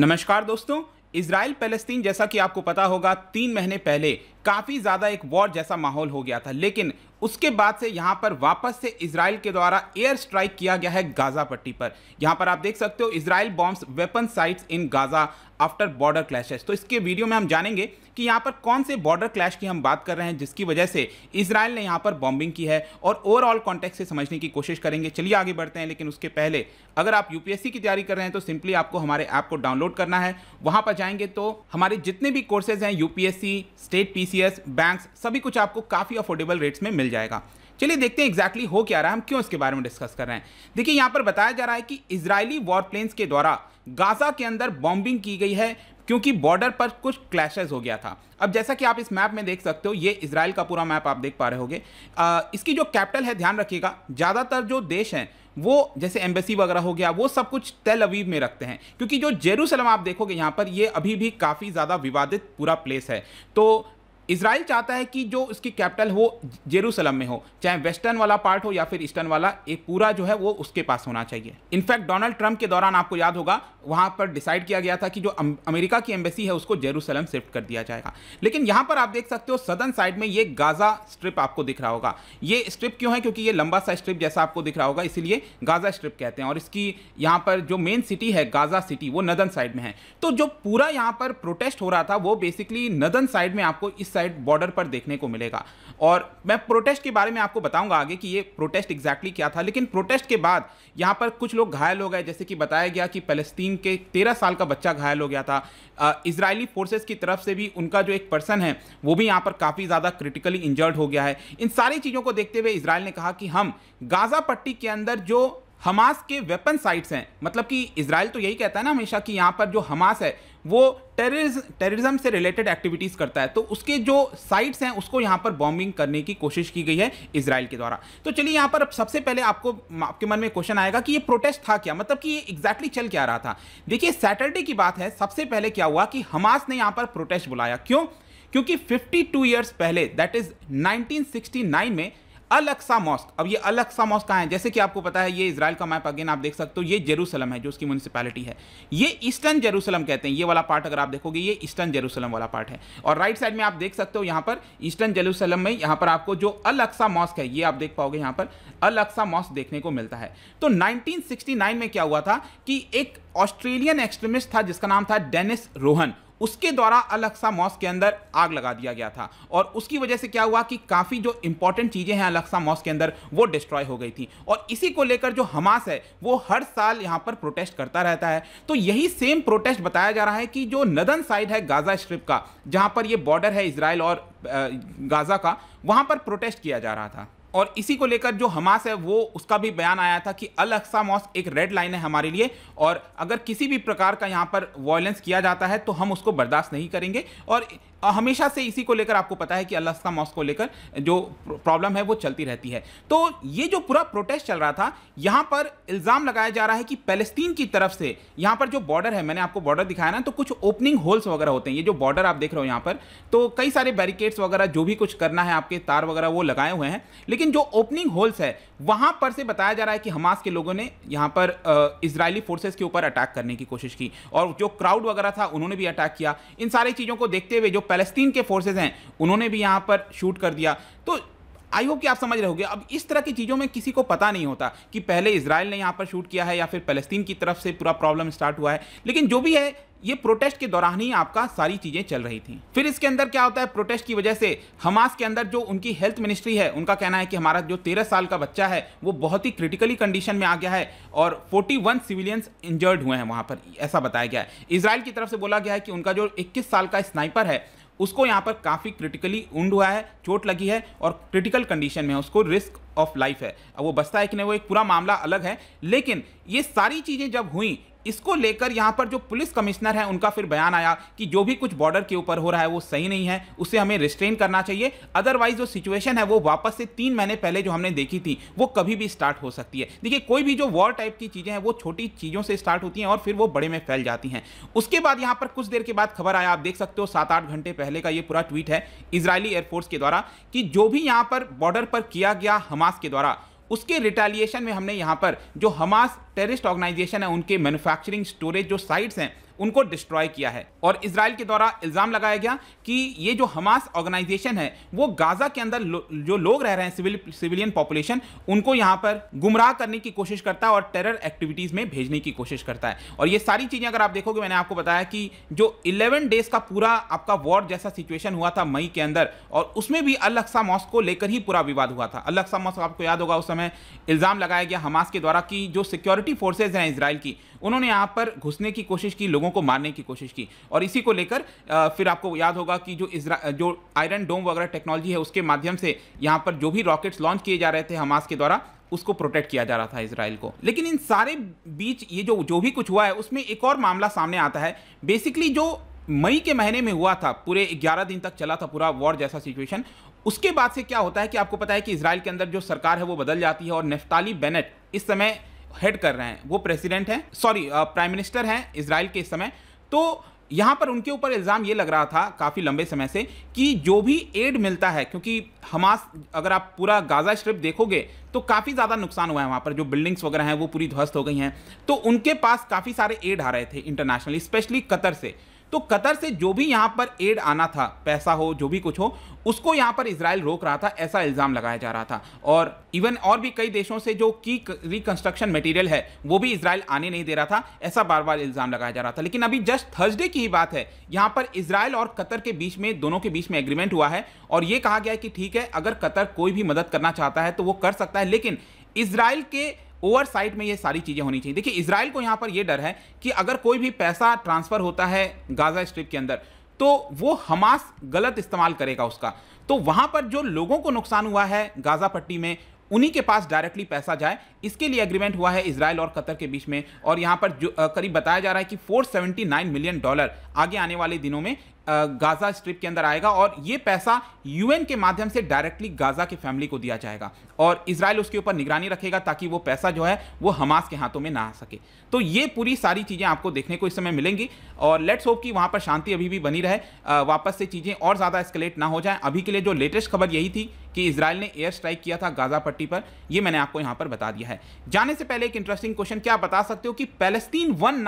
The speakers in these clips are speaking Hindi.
नमस्कार दोस्तों इसराइल पैलेस्तीन जैसा कि आपको पता होगा तीन महीने पहले काफ़ी ज़्यादा एक वॉर जैसा माहौल हो गया था लेकिन उसके बाद से यहाँ पर वापस से इसराइल के द्वारा एयर स्ट्राइक किया गया है गाज़ा पट्टी पर यहाँ पर आप देख सकते हो Israel bombs weapon sites in Gaza after border clashes तो इसके वीडियो में हम जानेंगे कि यहाँ पर कौन से बॉर्डर क्लैश की हम बात कर रहे हैं जिसकी वजह से इसराइल ने यहाँ पर बॉम्बिंग की है और ओवरऑल कॉन्टेक्ट से समझने की कोशिश करेंगे चलिए आगे बढ़ते हैं लेकिन उसके पहले अगर आप यूपीएससी की तैयारी कर रहे हैं तो सिंपली आपको हमारे ऐप को डाउनलोड करना है वहाँ पर जाएंगे तो हमारे जितने भी कोर्सेज हैं UPSC state P TCS banks सभी कुछ आपको काफ़ी अफोर्डेबल रेट्स में मिल जाएगा चलिए देखते हैं एग्जैक्टली exactly हो क्या रहा है हम क्यों इसके बारे में डिस्कस कर रहे हैं देखिए यहां पर बताया जा रहा है कि इसराइली वॉरप्लेन्स के द्वारा गाजा के अंदर बॉम्बिंग की गई है क्योंकि बॉर्डर पर कुछ क्लैशेस हो गया था अब जैसा कि आप इस मैप में देख सकते हो ये इसराइल का पूरा मैप आप देख पा रहे होगे इसकी जो कैपिटल है ध्यान रखिएगा ज़्यादातर जो देश हैं वो जैसे एम्बेसी वगैरह हो गया वो सब कुछ तेल अवीव में रखते हैं क्योंकि जो जेरूसलम आप देखोगे यहाँ पर ये अभी भी काफ़ी ज़्यादा विवादित पूरा प्लेस है तो इसराइल चाहता है कि जो उसकी कैपिटल हो जेरूसलम में हो चाहे वेस्टर्न वाला पार्ट हो या फिर ईस्टर्न वाला एक पूरा जो है वो उसके पास होना चाहिए इनफैक्ट डोनाल्ड ट्रंप के दौरान आपको याद होगा वहां पर डिसाइड किया गया था कि जो अमेरिका की एम्बेसी है उसको जेरूसलम शिफ्ट कर दिया जाएगा लेकिन यहां पर आप देख सकते हो सदन साइड में ये गाजा स्ट्रिप आपको दिख रहा होगा ये स्ट्रिप क्यों है क्योंकि ये लंबा सा स्ट्रिप जैसा आपको दिख रहा होगा इसीलिए गाजा स्ट्रिप कहते हैं और इसकी यहां पर जो मेन सिटी है गाजा सिटी वो नदन साइड में है तो जो पूरा यहां पर प्रोटेस्ट हो रहा था वो बेसिकली नदन साइड में आपको इस साइड बॉर्डर पर देखने को मिलेगा और मैं प्रोटेस्ट के बारे में आपको बताऊंगा आगे कि ये प्रोटेस्ट एग्जैक्टली exactly क्या था लेकिन प्रोटेस्ट के बाद यहाँ पर कुछ लोग घायल हो गए जैसे कि बताया गया कि फलस्तीन के तेरह साल का बच्चा घायल हो गया था इसराइली फोर्सेज की तरफ से भी उनका जो एक पर्सन है वो भी यहाँ पर काफ़ी ज़्यादा क्रिटिकली इंजर्ड हो गया है इन सारी चीज़ों को देखते हुए इसराइल ने कहा कि हम गाज़ा पट्टी के अंदर जो हमास के वेपन साइट्स हैं मतलब कि इसराइल तो यही कहता है ना हमेशा कि यहाँ पर जो हमास है वो टेररिज्म टेररिज्म से रिलेटेड एक्टिविटीज़ करता है तो उसके जो साइट्स हैं उसको यहाँ पर बॉम्बिंग करने की कोशिश की गई है इसराइल के द्वारा तो चलिए यहाँ पर अब सबसे पहले आपको आपके मन में क्वेश्चन आएगा कि ये प्रोटेस्ट था क्या मतलब कि ये एग्जैक्टली चल क्या रहा था देखिए सैटरडे की बात है सबसे पहले क्या हुआ कि हमास ने यहाँ पर प्रोटेस्ट बुलाया क्यों क्योंकि 52 टू ईयर्स पहले दैट इज 1969 में अलक्सा मॉस्क अब ये अलक्सा मॉस्क कहाँ है जैसे कि आपको पता है ये इसराइल का मैप अगेन आप देख सकते हो ये जेरूसलम है जो उसकी म्यूनसिपैलिटी है ये ईस्टर्न जेरूसलम कहते हैं ये वाला पार्ट अगर आप देखोगे ये ईस्टर्न जेरूसलम वाला पार्ट है और राइट साइड में आप देख सकते हो यहाँ पर ईस्टर्न जेरूसलम में यहाँ पर आपको जो अलक्सा मॉस्क है ये आप देख पाओगे यहाँ पर अलक्सा मॉस्क देखने को मिलता है तो नाइनटीन में क्या हुआ था कि एक ऑस्ट्रेलियन एक्सट्रीमिस्ट था जिसका नाम था डेनिस रोहन उसके द्वारा अलक्सा मॉस के अंदर आग लगा दिया गया था और उसकी वजह से क्या हुआ कि काफ़ी जो इंपॉर्टेंट चीज़ें हैं अलक्सा मॉस के अंदर वो डिस्ट्रॉय हो गई थी और इसी को लेकर जो हमास है वो हर साल यहाँ पर प्रोटेस्ट करता रहता है तो यही सेम प्रोटेस्ट बताया जा रहा है कि जो नदन साइड है गाजा स्ट्रिप का जहाँ पर ये बॉर्डर है इसराइल और गाजा का वहाँ पर प्रोटेस्ट किया जा रहा था और इसी को लेकर जो हमास है वो उसका भी बयान आया था कि अल अक्सा मॉस एक रेड लाइन है हमारे लिए और अगर किसी भी प्रकार का यहाँ पर वॉयलेंस किया जाता है तो हम उसको बर्दाश्त नहीं करेंगे और हमेशा से इसी को लेकर आपको पता है कि अलास्का मॉस को लेकर जो प्रॉब्लम है वो चलती रहती है तो ये जो पूरा प्रोटेस्ट चल रहा था यहाँ पर इल्ज़ाम लगाया जा रहा है कि पैलेस्तीन की तरफ से यहाँ पर जो बॉर्डर है मैंने आपको बॉर्डर दिखाया ना तो कुछ ओपनिंग होल्स वगैरह होते हैं ये जो बॉर्डर आप देख रहे हो यहाँ पर तो कई सारे बैरिकेड्स वगैरह जो भी कुछ करना है आपके तार वगैरह वो लगाए हुए हैं लेकिन जो ओपनिंग होल्स है वहां पर से बताया जा रहा है कि हमास के लोगों ने यहाँ पर इसराइली फोर्सेस के ऊपर अटैक करने की कोशिश की और जो क्राउड वगैरह था उन्होंने भी अटैक किया इन सारी चीज़ों को देखते हुए जो फेलस्तीन के फोर्सेज हैं उन्होंने भी यहाँ पर शूट कर दिया तो आई होप कि आप समझ रहे होगे अब इस तरह की चीज़ों में किसी को पता नहीं होता कि पहले इसराइल ने यहाँ पर शूट किया है या फिर फलस्तीन की तरफ से पूरा प्रॉब्लम स्टार्ट हुआ है लेकिन जो भी है ये प्रोटेस्ट के दौरान ही आपका सारी चीज़ें चल रही थी फिर इसके अंदर क्या होता है प्रोटेस्ट की वजह से हमास के अंदर जो उनकी हेल्थ मिनिस्ट्री है उनका कहना है कि हमारा जो तेरह साल का बच्चा है वो बहुत ही क्रिटिकली कंडीशन में आ गया है और 41 सिविलियंस इंजर्ड हुए हैं वहाँ पर ऐसा बताया गया है इसराइल की तरफ से बोला गया है कि उनका जो इक्कीस साल का स्नाइपर है उसको यहाँ पर काफ़ी क्रिटिकली उंड हुआ है चोट लगी है और क्रिटिकल कंडीशन में है उसको रिस्क ऑफ लाइफ है अब वो बचता है कि नहीं वो एक पूरा मामला अलग है लेकिन ये सारी चीज़ें जब हुई इसको लेकर यहाँ पर जो पुलिस कमिश्नर है उनका फिर बयान आया कि जो भी कुछ बॉर्डर के ऊपर हो रहा है वो सही नहीं है उसे हमें रिस्ट्रेन करना चाहिए अदरवाइज जो सिचुएशन है वो वापस से तीन महीने पहले जो हमने देखी थी वो कभी भी स्टार्ट हो सकती है देखिए कोई भी जो वॉर टाइप की चीज़ें हैं वो छोटी चीज़ों से स्टार्ट होती हैं और फिर वो बड़े में फैल जाती हैं उसके बाद यहाँ पर कुछ देर के बाद खबर आया आप देख सकते हो सात आठ घंटे पहले का ये पूरा ट्वीट है इसराइली एयरफोर्स के द्वारा कि जो भी यहाँ पर बॉर्डर पर किया गया हमास के द्वारा उसके रिटेलिएशन में हमने यहाँ पर जो हमास टेररिस्ट ऑर्गेनाइजेशन है उनके मैन्युफैक्चरिंग स्टोरेज जो साइट्स हैं उनको डिस्ट्रॉय किया है और इसराइल के द्वारा इल्ज़ाम लगाया गया कि ये जो हमास ऑर्गेनाइजेशन है वो गाज़ा के अंदर लो, जो लोग रह रहे हैं सिविल सिविलियन पॉपुलेशन उनको यहाँ पर गुमराह करने की कोशिश करता है और टेरर एक्टिविटीज़ में भेजने की कोशिश करता है और ये सारी चीज़ें अगर आप देखोगे मैंने आपको बताया कि जो इलेवन डेज़ का पूरा आपका वॉर जैसा सिचुएशन हुआ था मई के अंदर और उसमें भी अल अक्सा मॉस्को को लेकर ही पूरा विवाद हुआ था अल अक्सा मॉस्को आपको याद होगा उस समय इल्ज़ाम लगाया गया हमास के द्वारा कि जो सिक्योरिटी फोर्सेज हैं इसराइल की उन्होंने यहाँ पर घुसने की कोशिश की लोगों लोगों को मारने की कोशिश की और इसी को लेकर फिर आपको याद होगा कि जो इसरा जो आयरन डोम वगैरह टेक्नोलॉजी है उसके माध्यम से यहाँ पर जो भी रॉकेट्स लॉन्च किए जा रहे थे हमास के द्वारा उसको प्रोटेक्ट किया जा रहा था इसराइल को लेकिन इन सारे बीच ये जो जो भी कुछ हुआ है उसमें एक और मामला सामने आता है बेसिकली जो मई के महीने में हुआ था पूरे 11 दिन तक चला था पूरा वॉर जैसा सिचुएशन उसके बाद से क्या होता है कि आपको पता है कि इसराइल के अंदर जो सरकार है वो बदल जाती है और नेफ्ताली बेनेट इस समय हेड कर रहे हैं वो प्रेसिडेंट हैं सॉरी प्राइम मिनिस्टर हैं इसराइल के इस समय तो यहाँ पर उनके ऊपर इल्ज़ाम ये लग रहा था काफ़ी लंबे समय से कि जो भी एड मिलता है क्योंकि हमास अगर आप पूरा गाज़ा स्ट्रिप देखोगे तो काफ़ी ज़्यादा नुकसान हुआ है वहाँ पर जो बिल्डिंग्स वगैरह हैं वो पूरी ध्वस्त हो गई हैं तो उनके पास काफ़ी सारे एड आ रहे थे इंटरनेशनली स्पेशली कतर से तो कतर से जो भी यहां पर एड आना था पैसा हो जो भी कुछ हो उसको यहां पर इसराइल रोक रहा था ऐसा इल्ज़ाम लगाया जा रहा था और इवन और भी कई देशों से जो की रिकंस्ट्रक्शन मटेरियल है वो भी इसराइल आने नहीं दे रहा था ऐसा बार बार इल्ज़ाम लगाया जा रहा था लेकिन अभी जस्ट थर्सडे की ही बात है यहां पर इसराइल और कतर के बीच में दोनों के बीच में एग्रीमेंट हुआ है और यह कहा गया है कि ठीक है अगर कतर कोई भी मदद करना चाहता है तो वो कर सकता है लेकिन इसराइल के ओवरसाइट में ये सारी चीज़ें होनी चाहिए देखिए इसराइल को यहाँ पर यह डर है कि अगर कोई भी पैसा ट्रांसफ़र होता है गाज़ा स्ट्रिप के अंदर तो वो हमास गलत इस्तेमाल करेगा उसका तो वहाँ पर जो लोगों को नुकसान हुआ है गाज़ा पट्टी में उन्हीं के पास डायरेक्टली पैसा जाए इसके लिए एग्रीमेंट हुआ है इसराइल और कतर के बीच में और यहाँ पर जो करीब बताया जा रहा है कि 479 मिलियन डॉलर आगे आने वाले दिनों में गाज़ा स्ट्रिप के अंदर आएगा और ये पैसा यूएन के माध्यम से डायरेक्टली गाज़ा के फैमिली को दिया जाएगा और इसराइल उसके ऊपर निगरानी रखेगा ताकि वो पैसा जो है वो हमास के हाथों में ना आ सके तो ये पूरी सारी चीज़ें आपको देखने को इस समय मिलेंगी और लेट्स होप कि वहाँ पर शांति अभी भी बनी रहे वापस से चीज़ें और ज़्यादा एस्केलेट ना हो जाए अभी के लिए जो लेटेस्ट खबर यही थी कि इसराइल ने एयर स्ट्राइक किया था गाज़ा पट्टी पर ये मैंने आपको यहाँ पर बता दिया है जाने से पहले एक इंटरेस्टिंग क्वेश्चन क्या बता सकते हो कि पैलेस्तीन वन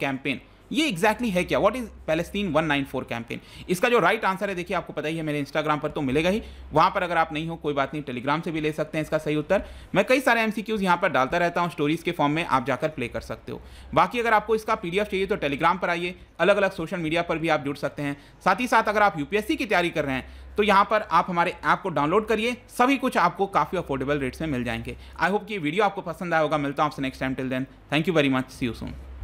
कैंपेन ये एग्जैक्टली exactly है क्या वॉट इज पैलेस्तीन 194 कैंपेन इसका जो राइट आंसर है देखिए आपको पता ही है मेरे इंस्टाग्राम पर तो मिलेगा ही वहां पर अगर आप नहीं हो कोई बात नहीं टेलीग्राम से भी ले सकते हैं इसका सही उत्तर मैं कई सारे एम सी यहाँ पर डालता रहता हूँ स्टोरीज के फॉर्म में आप जाकर प्ले कर सकते हो बाकी अगर आपको इसका पी चाहिए तो टेलीग्राम पर आइए अलग अलग सोशल मीडिया पर भी आप जुड़ सकते हैं साथ ही साथ अगर आप यूपीएससी की तैयारी कर रहे हैं तो यहाँ पर आप हमारे ऐप को डाउनलोड करिए सभी कुछ आपको काफ़ी अफोर्डेबल रेट्स में मिल जाएंगे आई होप कि वीडियो आपको पसंद आया होगा मिलता हूँ आपसे next time till then thank you very much see you soon